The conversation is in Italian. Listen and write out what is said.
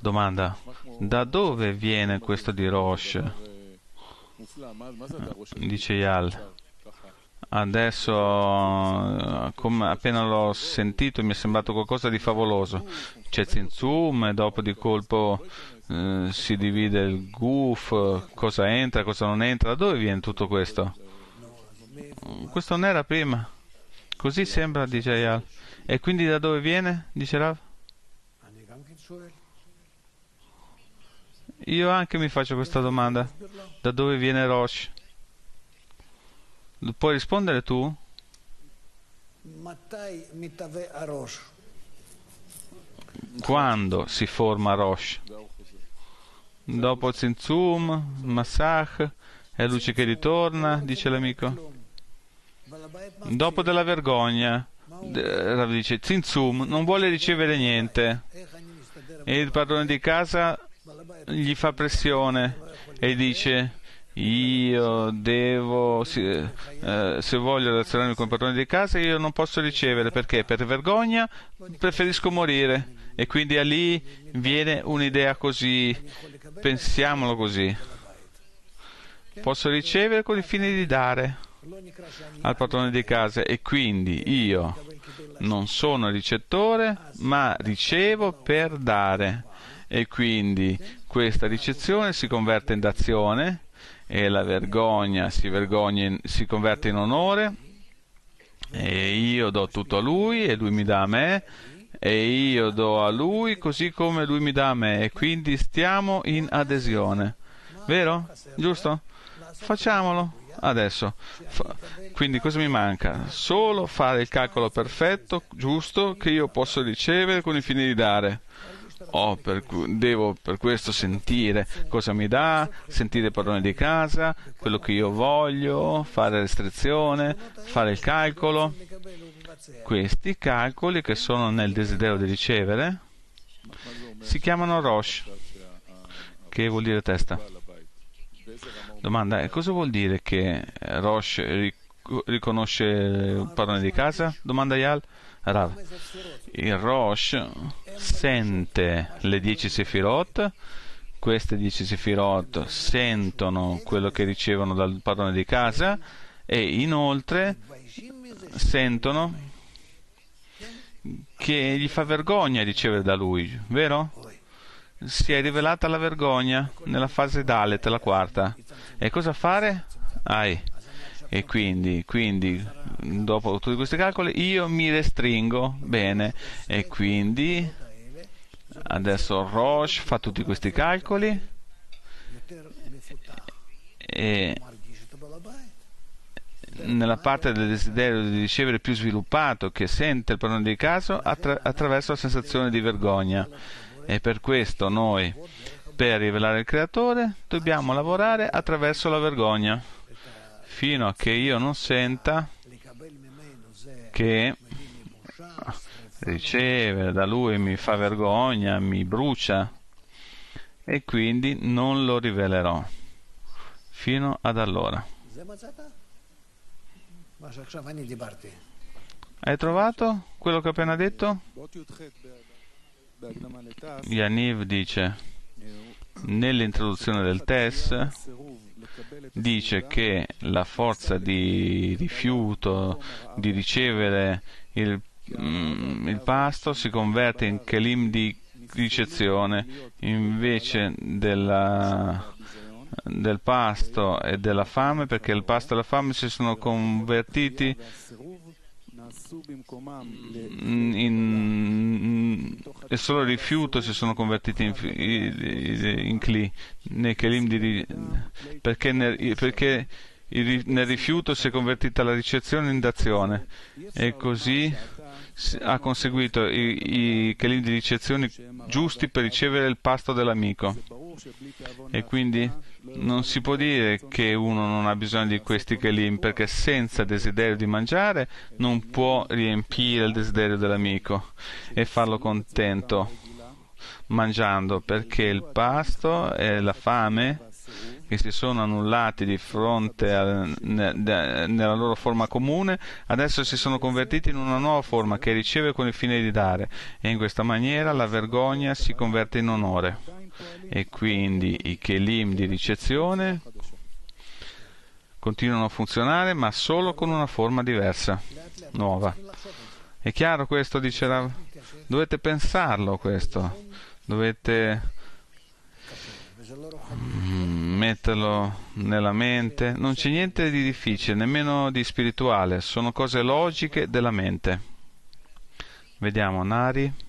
Domanda, da dove viene questo di Rosh? Dice Yal. Adesso, come appena l'ho sentito, mi è sembrato qualcosa di favoloso. C'è Zinzum, e dopo di colpo eh, si divide il guf, cosa entra, cosa non entra. Da dove viene tutto questo? Questo non era prima. Così sembra, dice Ayal. E quindi da dove viene? dice Rav. Io anche mi faccio questa domanda. Da dove viene Rosh? Puoi rispondere tu? Quando si forma Rosh? Dopo il Zinzum, Massach, è luce che ritorna, dice l'amico. Dopo della vergogna, Rav dice, Zinzum non vuole ricevere niente e il padrone di casa gli fa pressione e dice io devo se, eh, se voglio relazionarmi con il padrone di casa io non posso ricevere perché per vergogna preferisco morire e quindi a lì viene un'idea così pensiamolo così posso ricevere con il fine di dare al padrone di casa e quindi io non sono ricettore ma ricevo per dare e quindi questa ricezione si converte in d'azione e la vergogna si, vergogna in, si converte in onore e io do tutto a lui e lui mi dà a me e io do a lui così come lui mi dà a me e quindi stiamo in adesione vero? giusto? facciamolo adesso. Fa... Quindi cosa mi manca? Solo fare il calcolo perfetto, giusto, che io posso ricevere con il fine di dare. Oh, per devo per questo sentire cosa mi dà, sentire il padrone di casa, quello che io voglio, fare restrizione, fare il calcolo. Questi calcoli che sono nel desiderio di ricevere si chiamano Roche che vuol dire testa. Domanda, e eh, cosa vuol dire che eh, Rosh riconosce il eh, padrone di casa? Domanda Yal. Rav. Il Rosh sente le 10 sefirot, queste 10 sefirot sentono quello che ricevono dal padrone di casa e inoltre sentono che gli fa vergogna ricevere da lui, vero? si è rivelata la vergogna nella fase Dalet, la quarta. E cosa fare? Ai. E quindi, quindi, dopo tutti questi calcoli, io mi restringo bene. E quindi, adesso Roche fa tutti questi calcoli. E nella parte del desiderio di ricevere più sviluppato che sente il padrone di caso attra- attraverso la sensazione di vergogna e per questo noi, per rivelare il Creatore, dobbiamo lavorare attraverso la vergogna, fino a che io non senta che riceve da lui mi fa vergogna, mi brucia e quindi non lo rivelerò fino ad allora. Hai trovato quello che ho appena detto? Yaniv dice, nell'introduzione del test, dice che la forza di rifiuto di ricevere il, mm, il pasto si converte in kelim di ricezione invece della, del pasto e della fame perché il pasto e la fame si sono convertiti in, e solo il rifiuto si sono convertiti in, in, in Kli, nei Kelim di, perché, nel, perché il, nel rifiuto si è convertita la ricezione in d'azione e così ha conseguito i, i Kelim di ricezione giusti per ricevere il pasto dell'amico. E quindi non si può dire che uno non ha bisogno di questi kelim, perché senza desiderio di mangiare non può riempire il desiderio dell'amico e farlo contento mangiando, perché il pasto e la fame che si sono annullati di fronte a, ne, de, nella loro forma comune, adesso si sono convertiti in una nuova forma che riceve con il fine di dare e in questa maniera la vergogna si converte in onore. E quindi i chelim di ricezione continuano a funzionare ma solo con una forma diversa, nuova. È chiaro questo, dice Rav? Dovete pensarlo questo, dovete... Mm metterlo nella mente. Non c'è niente di difficile, nemmeno di spirituale, sono cose logiche della mente. Vediamo, Nari.